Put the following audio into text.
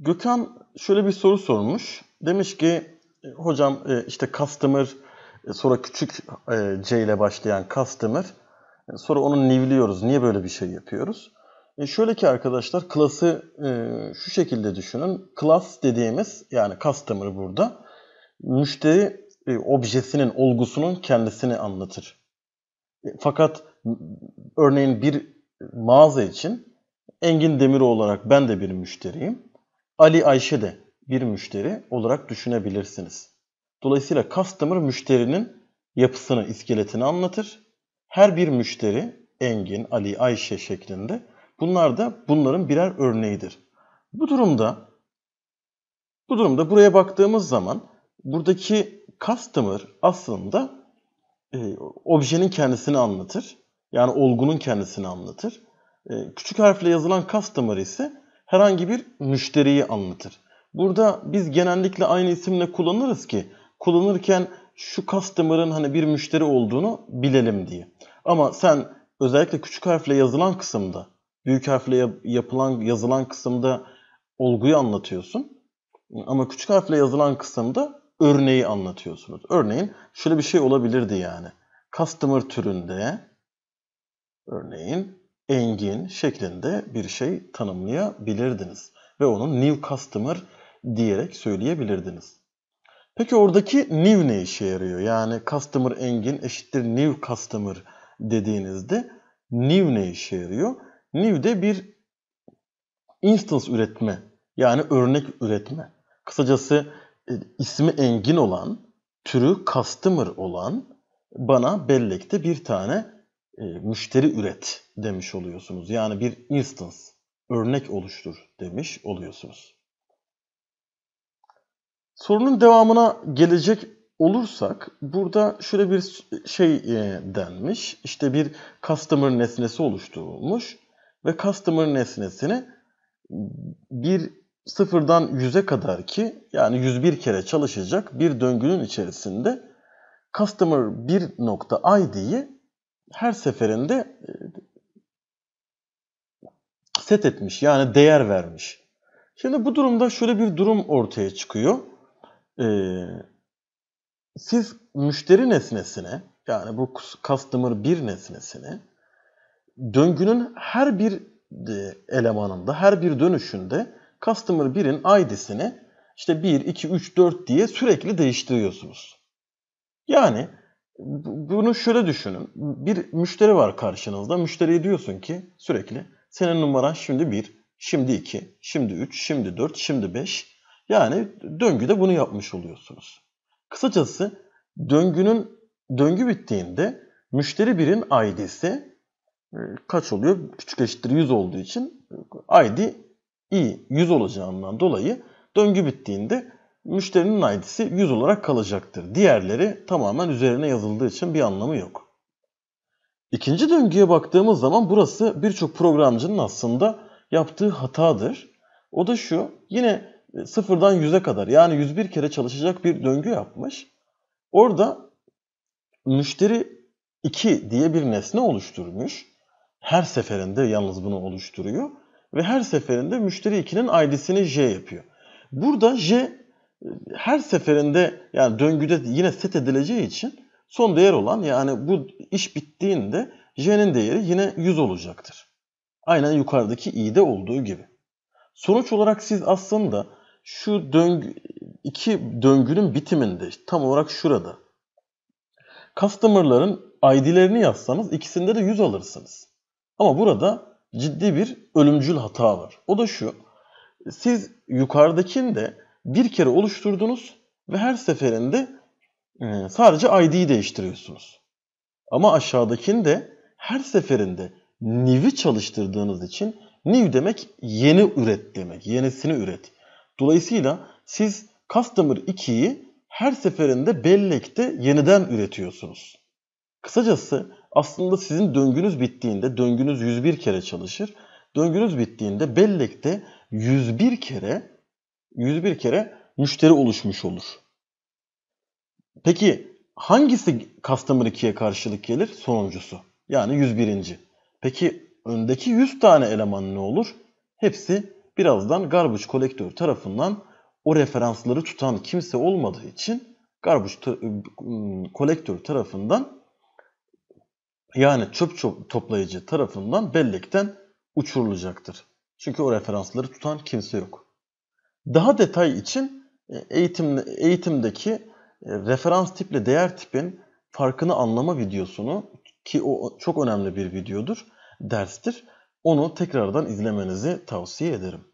Gökhan şöyle bir soru sormuş. Demiş ki e, hocam e, işte customer e, sonra küçük C ile başlayan customer sonra onu nivliyoruz. Niye böyle bir şey yapıyoruz? E şöyle ki arkadaşlar class'ı şu şekilde düşünün. Class dediğimiz yani customer burada müşteri objesinin, olgusunun kendisini anlatır. Fakat örneğin bir mağaza için Engin Demiro olarak ben de bir müşteriyim. Ali Ayşe de bir müşteri olarak düşünebilirsiniz. Dolayısıyla customer müşterinin yapısını, iskeletini anlatır. Her bir müşteri Engin, Ali, Ayşe şeklinde. Bunlar da bunların birer örneğidir. Bu durumda bu durumda buraya baktığımız zaman buradaki customer aslında e, objenin kendisini anlatır. Yani olgunun kendisini anlatır. E, küçük harfle yazılan customer ise herhangi bir müşteriyi anlatır. Burada biz genellikle aynı isimle kullanırız ki kullanırken şu customer'ın hani bir müşteri olduğunu bilelim diye. Ama sen özellikle küçük harfle yazılan kısımda, büyük harfle yapılan yazılan kısımda olguyu anlatıyorsun. Ama küçük harfle yazılan kısımda örneği anlatıyorsunuz. Örneğin şöyle bir şey olabilirdi yani. Customer türünde örneğin engin şeklinde bir şey tanımlayabilirdiniz. Ve onun new customer diyerek söyleyebilirdiniz. Peki oradaki new ne işe yarıyor? Yani customer engin eşittir new customer dediğinizde new ne işe yarıyor? New de bir instance üretme yani örnek üretme. Kısacası e, ismi engin olan, türü customer olan bana bellekte bir tane e, müşteri üret demiş oluyorsunuz. Yani bir instance, örnek oluştur demiş oluyorsunuz. Sorunun devamına gelecek olursak burada şöyle bir şey e, denmiş. İşte bir customer nesnesi oluşturulmuş ve customer nesnesini bir sıfırdan 100'e kadar ki yani 101 kere çalışacak bir döngünün içerisinde customer 1.id'yi her seferinde e, set etmiş yani değer vermiş. Şimdi bu durumda şöyle bir durum ortaya çıkıyor. Ee, siz müşteri nesnesine yani bu customer bir nesnesine döngünün her bir e, elemanında, her bir dönüşünde customer birin id'sini işte 1, 2, 3, 4 diye sürekli değiştiriyorsunuz. Yani bunu şöyle düşünün. Bir müşteri var karşınızda. Müşteriye diyorsun ki sürekli senin numaran şimdi 1, şimdi 2, şimdi 3, şimdi 4, şimdi 5. Yani döngüde bunu yapmış oluyorsunuz. Kısacası döngünün döngü bittiğinde müşteri birin ID'si e, kaç oluyor? Küçük eşittir 100 olduğu için ID e, i 100 olacağından dolayı döngü bittiğinde müşterinin ID'si 100 olarak kalacaktır. Diğerleri tamamen üzerine yazıldığı için bir anlamı yok. İkinci döngüye baktığımız zaman burası birçok programcının aslında yaptığı hatadır. O da şu, yine sıfırdan 100'e kadar yani 101 kere çalışacak bir döngü yapmış. Orada müşteri 2 diye bir nesne oluşturmuş. Her seferinde yalnız bunu oluşturuyor. Ve her seferinde müşteri 2'nin ID'sini J yapıyor. Burada J her seferinde yani döngüde yine set edileceği için son değer olan yani bu iş bittiğinde j'nin değeri yine 100 olacaktır. Aynen yukarıdaki i'de olduğu gibi. Sonuç olarak siz aslında şu döngü, iki döngünün bitiminde tam olarak şurada customer'ların ID'lerini yazsanız ikisinde de 100 alırsınız. Ama burada ciddi bir ölümcül hata var. O da şu. Siz yukarıdakinde bir kere oluşturdunuz ve her seferinde e, sadece ID'yi değiştiriyorsunuz. Ama aşağıdakini de her seferinde new'i çalıştırdığınız için new demek yeni üret demek. Yenisini üret. Dolayısıyla siz customer 2'yi her seferinde bellekte yeniden üretiyorsunuz. Kısacası aslında sizin döngünüz bittiğinde döngünüz 101 kere çalışır. Döngünüz bittiğinde bellekte 101 kere 101 kere müşteri oluşmuş olur. Peki hangisi customer 2'ye karşılık gelir? Sonuncusu. Yani 101. Peki öndeki 100 tane eleman ne olur? Hepsi birazdan garbage kolektör tarafından o referansları tutan kimse olmadığı için garbage ıı, ıı, kolektör tarafından yani çöp, çöp toplayıcı tarafından bellekten uçurulacaktır. Çünkü o referansları tutan kimse yok. Daha detay için e, eğitim, eğitimdeki e, referans tiple değer tipin farkını anlama videosunu ki o çok önemli bir videodur, derstir. Onu tekrardan izlemenizi tavsiye ederim.